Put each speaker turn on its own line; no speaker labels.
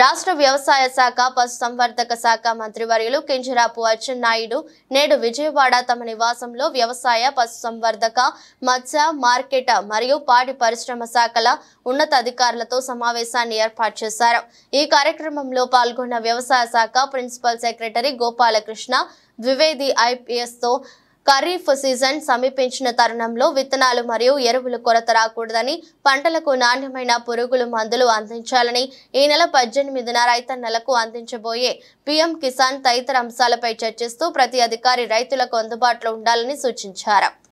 రాష్ట్ర వ్యవసాయ శాఖ పశుసంవర్ధక శాఖ మంత్రివర్యులు కింజరాపు అచ్చెన్నాయుడు నేడు విజయవాడ తమ నివాసంలో వ్యవసాయ పశుసంవర్ధక మత్స్య మార్కెట్ మరియు పాడి పరిశ్రమ శాఖల ఉన్నతాధికారులతో సమావేశాన్ని ఏర్పాటు చేశారు ఈ కార్యక్రమంలో పాల్గొన్న వ్యవసాయ శాఖ ప్రిన్సిపల్ సెక్రటరీ గోపాలకృష్ణ ద్వివేది ఐపీఎస్తో ఖరీఫ్ సీజన్ సమీపించిన తరుణంలో విత్తనాలు మరియు ఎరువులు కొరత రాకూడదని పంటలకు నాణ్యమైన పురుగులు మందులు అందించాలని ఈ నెల పద్దెనిమిదిన రైతన్నలకు అందించబోయే పీఎం కిసాన్ తదితర అంశాలపై చర్చిస్తూ ప్రతి అధికారి రైతులకు అందుబాటులో ఉండాలని సూచించారు